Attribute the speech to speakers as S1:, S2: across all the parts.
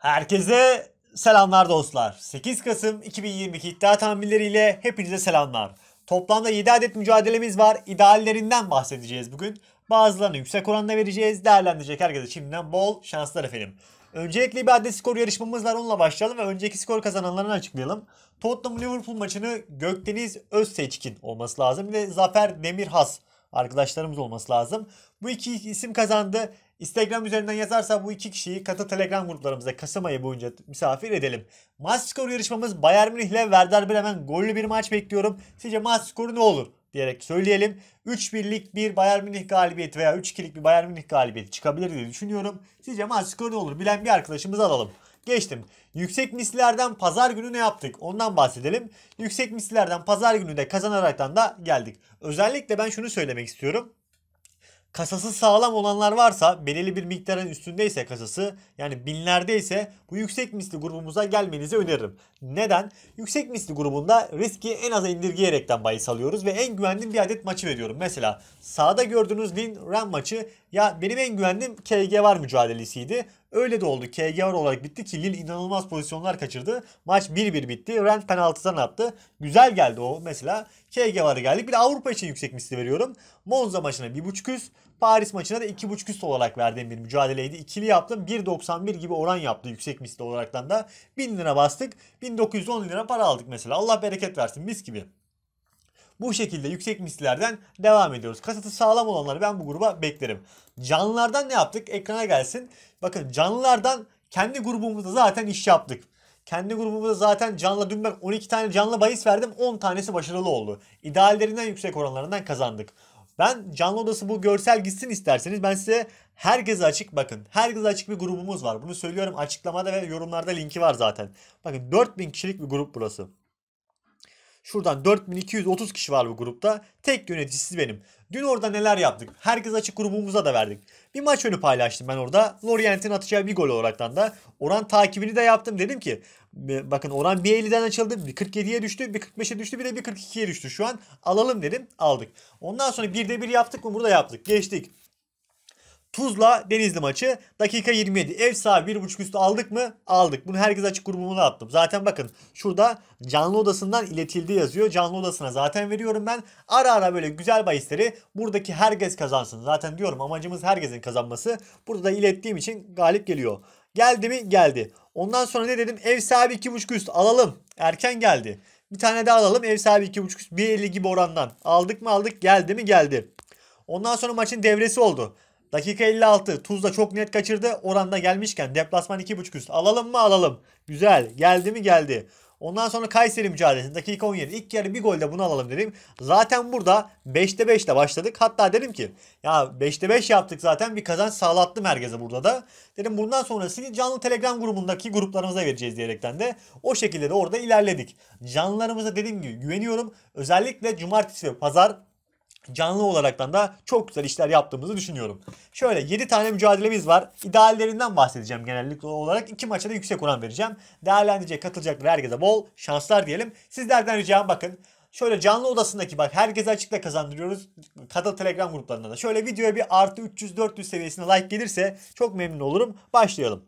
S1: Herkese selamlar dostlar. 8 Kasım 2022 iddia tahminleriyle hepinize selamlar. Toplamda 7 adet mücadelemiz var. İdeallerinden bahsedeceğiz bugün. Bazılarını yüksek oranla vereceğiz. Değerlendirecek herkese şimdiden bol şanslar efendim. Öncelikle bir adet skor yarışmamız var onunla başlayalım ve önceki skor kazananlarını açıklayalım. Tottenham Liverpool maçını Gökdeniz Özseçkin olması lazım. Bir de Zafer Demirhas arkadaşlarımız olması lazım. Bu iki isim kazandı. Instagram üzerinden yazarsa bu iki kişiyi katı Telegram gruplarımıza Kasım ayı boyunca misafir edelim. Maç skoru yarışmamız Bayern Münih ile Werder Bremen gollü bir maç bekliyorum. Sizce maç skoru ne olur? diyerek söyleyelim. 3-1'lik bir Bayern Münih galibiyeti veya 3-2'lik bir Bayern Münih galibiyeti çıkabilir diye düşünüyorum. Sizce maç skoru ne olur? Bilen bir arkadaşımızı alalım. Geçtim. Yüksek mislilerden pazar günü ne yaptık? Ondan bahsedelim. Yüksek mislilerden pazar günü de kazanaraktan da geldik. Özellikle ben şunu söylemek istiyorum. Kasası sağlam olanlar varsa belirli bir miktarın üstündeyse kasası yani binlerdeyse bu yüksek misli grubumuza gelmenizi öneririm. Neden? Yüksek misli grubunda riski en aza indirgeyerekten bahis alıyoruz ve en güvenli bir adet maçı veriyorum. Mesela sağda gördüğünüz Lin Ram maçı ya benim en güvendiğim KG var mücadelesiydi. Öyle de oldu. KGR olarak bitti ki Lille inanılmaz pozisyonlar kaçırdı. Maç 1-1 bitti. Rent penaltıdan attı. Güzel geldi o mesela. KGR'a geldik. Bir de Avrupa için yüksek misli veriyorum. Monza maçına 1.5 üst. Paris maçına da 2.5 üst olarak verdiğim bir mücadeleydi. İkili yaptım. 1.91 gibi oran yaptı yüksek misli olaraktan da. 1000 lira bastık. 1910 lira para aldık mesela. Allah bereket versin mis gibi. Bu şekilde yüksek mislerden devam ediyoruz. Kasası sağlam olanları ben bu gruba beklerim. Canlılardan ne yaptık? Ekrana gelsin. Bakın canlılardan kendi grubumuzda zaten iş yaptık. Kendi grubumuzda zaten canlı dün ben 12 tane canlı bahis verdim 10 tanesi başarılı oldu. İdeallerinden yüksek oranlarından kazandık. Ben canlı odası bu görsel gitsin isterseniz ben size herkese açık bakın. Herkese açık bir grubumuz var. Bunu söylüyorum açıklamada ve yorumlarda linki var zaten. Bakın 4000 kişilik bir grup burası. Şuradan 4230 kişi var bu grupta. Tek yöneticisi benim. Dün orada neler yaptık? Herkes açık grubumuza da verdik. Bir maç önü paylaştım ben orada. Lorient'in atacağı bir gol olaraktan da. Oran takibini de yaptım. Dedim ki bakın oran bir 50'den açıldı. bir 1.47'ye düştü. bir 45'e düştü. Bir de bir 1.42'ye düştü şu an. Alalım dedim. Aldık. Ondan sonra bir de bir yaptık mı? Burada yaptık. Geçtik. Tuzla Denizli maçı dakika 27. Ev sahibi 1.5 üstü aldık mı? Aldık. Bunu herkes açık grubuma da attım. Zaten bakın şurada canlı odasından iletildi yazıyor. Canlı odasına zaten veriyorum ben. Ara ara böyle güzel bahisleri buradaki herkes kazansın. Zaten diyorum amacımız herkesin kazanması. Burada da ilettiğim için galip geliyor. Geldi mi? Geldi. Ondan sonra ne dedim? Ev sahibi 2.5 üst alalım. Erken geldi. Bir tane daha alalım. Ev sahibi 2.5 üst 1.50 gibi orandan. Aldık mı aldık. Geldi mi? Geldi. Ondan sonra maçın devresi oldu. Dakika 56. Tuzla çok net kaçırdı. Oranda gelmişken deplasman 2.5 üst. Alalım mı alalım. Güzel. Geldi mi geldi. Ondan sonra Kayseri mücadelesi dakika 17. İlk yarı bir golde bunu alalım dedim. Zaten burada 5'te 5'te başladık. Hatta dedim ki ya 5'te 5 yaptık zaten bir kazanç sağlattım herkese burada da. Dedim bundan sonra sizi canlı Telegram grubundaki gruplarımıza vereceğiz diyerekten de o şekilde de orada ilerledik. Canlılarımıza dediğim gibi güveniyorum. Özellikle cumartesi ve pazar canlı olaraktan da çok güzel işler yaptığımızı düşünüyorum. Şöyle 7 tane mücadelemiz var. İdeallerinden bahsedeceğim genellikle olarak. iki maça da yüksek oran vereceğim. Değerlendirecek, katılacaklar herkese bol şanslar diyelim. Sizlerden ricam bakın. Şöyle canlı odasındaki bak herkese açıkla kazandırıyoruz. Kadal Telegram gruplarında da. Şöyle videoya bir artı 300-400 seviyesine like gelirse çok memnun olurum. Başlayalım.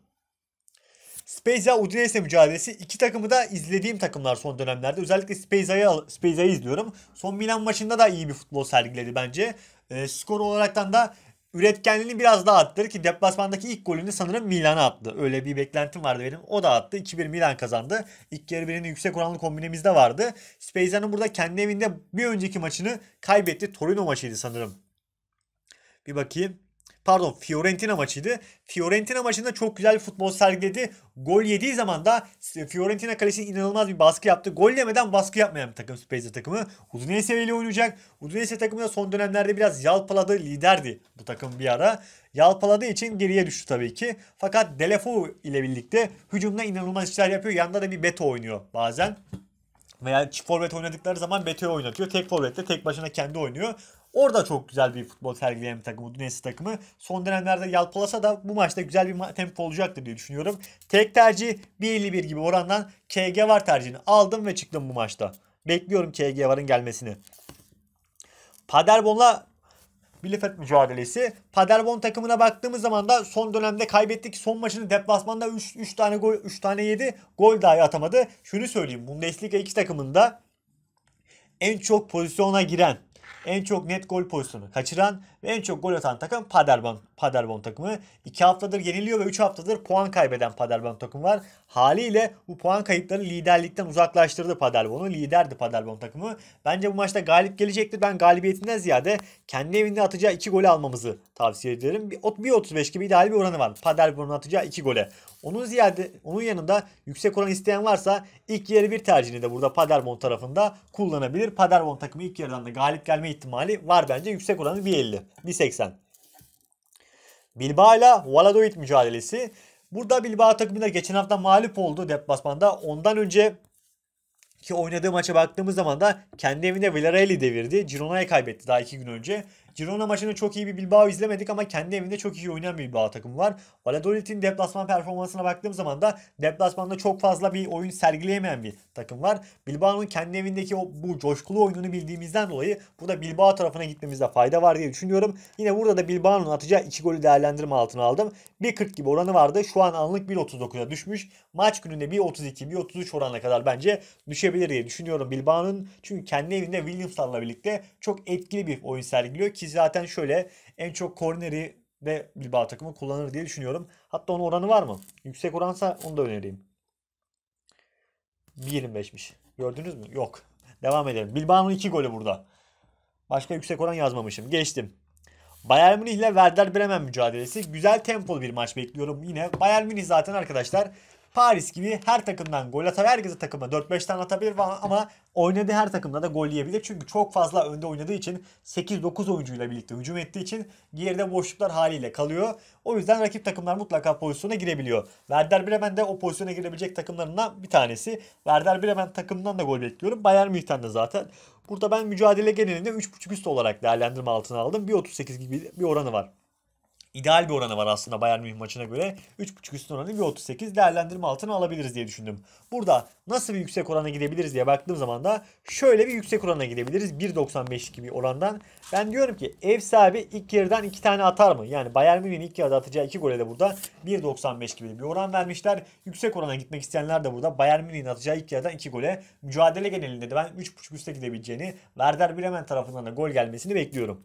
S1: Spezia Udinese mücadelesi iki takımı da izlediğim takımlar son dönemlerde. Özellikle Spezia'yı Spezia'yı izliyorum. Son Milan maçında da iyi bir futbol sergiledi bence. E, skor olaraktan da üretkenliğini biraz daha arttırır ki deplasmandaki ilk golünü sanırım Milan'a attı. Öyle bir beklentim vardı benim. O da attı. 2-1 Milan kazandı. İlk yarı birinin yüksek oranlı kombinemizde vardı. Spezia'nın burada kendi evinde bir önceki maçını kaybetti. Torino maçıydı sanırım. Bir bakayım pardon Fiorentina maçıydı. Fiorentina maçında çok güzel futbol sergiledi. Gol yediği zaman da Fiorentina kalesine inanılmaz bir baskı yaptı. Gol yemeden baskı yapmayan bir takım Spezia takımı. Udinese ile oynayacak. Udinese takımı da son dönemlerde biraz yalpaladı. Liderdi bu takım bir ara. Yalpaladığı için geriye düştü tabii ki. Fakat Delefo ile birlikte hücumda inanılmaz işler yapıyor. Yanında da bir Beto oynuyor bazen veya çift forvet oynadıkları zaman Beto'yu oynatıyor. Tek forvetle tek başına kendi oynuyor. Orada çok güzel bir futbol sergileyen bir takım Udinese takımı. Son dönemlerde yalpalasa da bu maçta güzel bir ma- tempo olacaktır diye düşünüyorum. Tek tercih 1.51 gibi orandan KG var tercihini aldım ve çıktım bu maçta. Bekliyorum KG varın gelmesini. Paderborn'la Bielefeld mücadelesi. Paderborn takımına baktığımız zaman da son dönemde kaybettik. Son maçını deplasmanda 3, 3 tane gol 3 tane yedi. Gol dahi atamadı. Şunu söyleyeyim. Bundesliga iki takımında en çok pozisyona giren en çok net gol pozisyonu kaçıran ve en çok gol atan takım Paderborn, Paderborn takımı. 2 haftadır yeniliyor ve 3 haftadır puan kaybeden Paderborn takımı var. Haliyle bu puan kayıpları liderlikten uzaklaştırdı Paderborn'u. Liderdi Paderborn takımı. Bence bu maçta galip gelecektir. Ben galibiyetinden ziyade kendi evinde atacağı 2 golü almamızı tavsiye ederim. 1.35 gibi ideal bir oranı var. Paderborn'un atacağı 2 gole. Onun ziyade onun yanında yüksek oran isteyen varsa ilk yarı bir tercihini de burada Paderborn tarafında kullanabilir. Paderborn takımı ilk yarıdan da galip gelmeyi ihtimali var bence. Yüksek oranı 1.50, 1.80. Bilbao ile Valladolid mücadelesi. Burada Bilbao takımında geçen hafta mağlup oldu deplasmanda. Ondan önce ki oynadığı maça baktığımız zaman da kendi evinde Villarreal'i devirdi. Girona'ya kaybetti daha iki gün önce. Girona maçını çok iyi bir Bilbao izlemedik ama kendi evinde çok iyi oynayan bir Bilbao takımı var. Valladolid'in deplasman performansına baktığım zaman da deplasmanda çok fazla bir oyun sergileyemeyen bir takım var. Bilbao'nun kendi evindeki o, bu coşkulu oyununu bildiğimizden dolayı burada Bilbao tarafına gitmemizde fayda var diye düşünüyorum. Yine burada da Bilbao'nun atacağı 2 golü değerlendirme altına aldım. 1.40 gibi oranı vardı. Şu an anlık 1.39'a düşmüş. Maç gününde 1.32, 1.33 oranına kadar bence düşebilir diye düşünüyorum Bilbao'nun. Çünkü kendi evinde Williamson'la birlikte çok etkili bir oyun sergiliyor ki ki zaten şöyle en çok korneri de Bilbao takımı kullanır diye düşünüyorum. Hatta onun oranı var mı? Yüksek oransa onu da önereyim. 1.25'miş. Gördünüz mü? Yok. Devam edelim. Bilbao'nun 2 golü burada. Başka yüksek oran yazmamışım. Geçtim. Bayern Münih ile Werder Bremen mücadelesi. Güzel tempolu bir maç bekliyorum yine. Bayern Münih zaten arkadaşlar Paris gibi her takımdan gol atar. Herkese takımda 4-5 tane atabilir ama oynadığı her takımda da gol yiyebilir. Çünkü çok fazla önde oynadığı için 8-9 oyuncuyla birlikte hücum ettiği için geride boşluklar haliyle kalıyor. O yüzden rakip takımlar mutlaka pozisyona girebiliyor. Werder Bremen de o pozisyona girebilecek takımlarından bir tanesi. Werder Bremen takımından da gol bekliyorum. Bayern Münih'ten de zaten. Burada ben mücadele genelinde 3.5 üst olarak değerlendirme altına aldım. 1.38 gibi bir oranı var ideal bir oranı var aslında Bayern Münih maçına göre. 3.5 üstün oranı 1.38 değerlendirme altına alabiliriz diye düşündüm. Burada nasıl bir yüksek orana gidebiliriz diye baktığım zaman da şöyle bir yüksek orana gidebiliriz. 1.95 gibi orandan. Ben diyorum ki ev sahibi ilk yarıdan 2 tane atar mı? Yani Bayern Münih'in ilk yarıda atacağı 2 gole de burada 1.95 gibi bir oran vermişler. Yüksek orana gitmek isteyenler de burada Bayern Münih'in atacağı ilk yarıdan 2 gole. Mücadele genelinde de ben 3.5 üste gidebileceğini, Werder Bremen tarafından da gol gelmesini bekliyorum.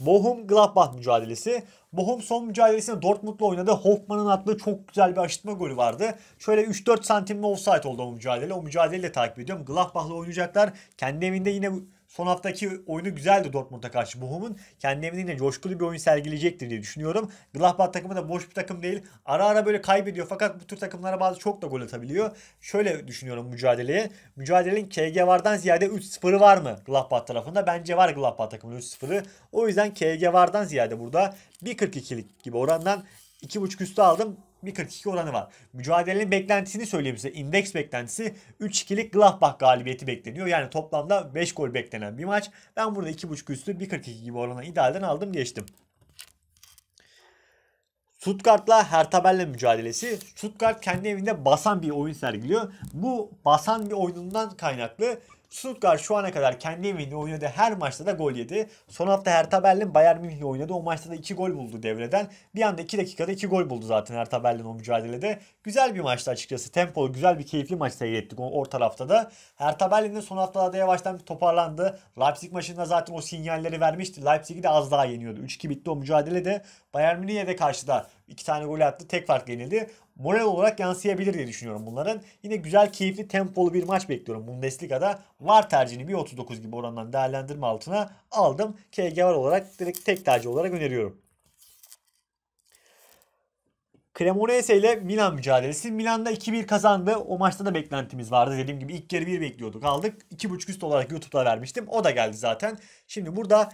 S1: Bochum-Gladbach mücadelesi. Bochum son mücadelesinde Dortmund'la oynadı. Hoffman'ın attığı çok güzel bir aşırtma golü vardı. Şöyle 3-4 santimli offside oldu o mücadele. O mücadeleyi de takip ediyorum. Gladbach'la oynayacaklar. Kendi evinde yine Son haftaki oyunu güzeldi Dortmund'a karşı. Bochum'un kendi evinde coşkulu bir oyun sergileyecektir diye düşünüyorum. Gladbach takımı da boş bir takım değil. Ara ara böyle kaybediyor fakat bu tür takımlara bazı çok da gol atabiliyor. Şöyle düşünüyorum mücadeleye. Mücadelenin KG vardan ziyade 3-0'ı var mı Gladbach tarafında? Bence var Gladbach takımının 3-0'ı. O yüzden KG vardan ziyade burada 1.42'lik gibi orandan 2.5 üstü aldım. 1.42 oranı var. Mücadelenin beklentisini söyleyeyim size. İndeks beklentisi 3-2'lik Gladbach galibiyeti bekleniyor. Yani toplamda 5 gol beklenen bir maç. Ben burada 2.5 üstü 1.42 gibi oranı idealden aldım geçtim. Stuttgart'la Hertabel'le mücadelesi. Stuttgart kendi evinde basan bir oyun sergiliyor. Bu basan bir oyunundan kaynaklı Stuttgart şu ana kadar kendi evinde oynadığı her maçta da gol yedi. Son hafta Hertha Berlin Bayern Münih'le oynadı. O maçta da 2 gol buldu devreden. Bir anda 2 dakikada 2 gol buldu zaten Hertha Berlin o mücadelede. Güzel bir maçtı açıkçası. Tempolu güzel bir keyifli maç seyrettik o, o tarafta da. Hertha Berlin'in son haftalarda yavaştan toparlandı. Leipzig maçında zaten o sinyalleri vermişti. Leipzig'i de az daha yeniyordu. 3-2 bitti o mücadelede. Bayern Münih'e de karşıda 2 tane gol attı. Tek fark yenildi moral olarak yansıyabilir diye düşünüyorum bunların. Yine güzel, keyifli, tempolu bir maç bekliyorum Bundesliga'da. Var tercihini 39 gibi orandan değerlendirme altına aldım. KG var olarak direkt tek tercih olarak öneriyorum. Cremonese ile Milan mücadelesi. Milan'da 2-1 kazandı. O maçta da beklentimiz vardı. Dediğim gibi ilk yarı 1 bekliyorduk. Aldık. 2.5 üst olarak YouTube'da vermiştim. O da geldi zaten. Şimdi burada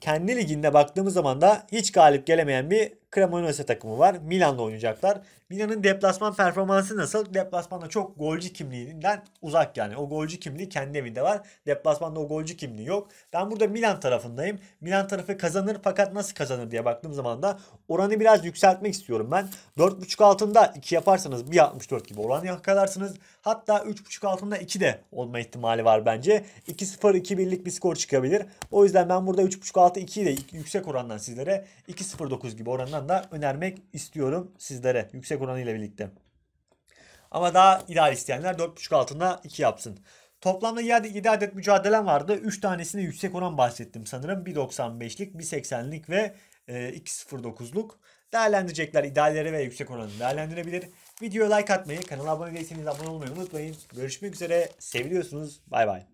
S1: kendi liginde baktığımız zaman da hiç galip gelemeyen bir Cremonese takımı var. Milan'da oynayacaklar. Milan'ın deplasman performansı nasıl? Deplasmanda çok golcü kimliğinden uzak yani. O golcü kimliği kendi evinde var. Deplasmanda o golcü kimliği yok. Ben burada Milan tarafındayım. Milan tarafı kazanır fakat nasıl kazanır diye baktığım zaman da oranı biraz yükseltmek istiyorum ben. 4.5 altında 2 yaparsanız 1.64 gibi oran yakalarsınız. Hatta 3.5 altında 2 de olma ihtimali var bence. 2-0-2-1'lik bir skor çıkabilir. O yüzden ben burada 3.5 altı 2'yi de yüksek orandan sizlere 2.09 gibi orandan falan önermek istiyorum sizlere yüksek oranıyla birlikte. Ama daha ideal isteyenler 4.5 altına 2 yapsın. Toplamda 7 adet mücadelem vardı. 3 tanesinde yüksek oran bahsettim sanırım. 1.95'lik, 1.80'lik ve 2.09'luk. E, Değerlendirecekler idealleri ve yüksek oranı değerlendirebilir. Videoya like atmayı, kanala abone değilseniz abone olmayı unutmayın. Görüşmek üzere. Seviliyorsunuz. Bay bay.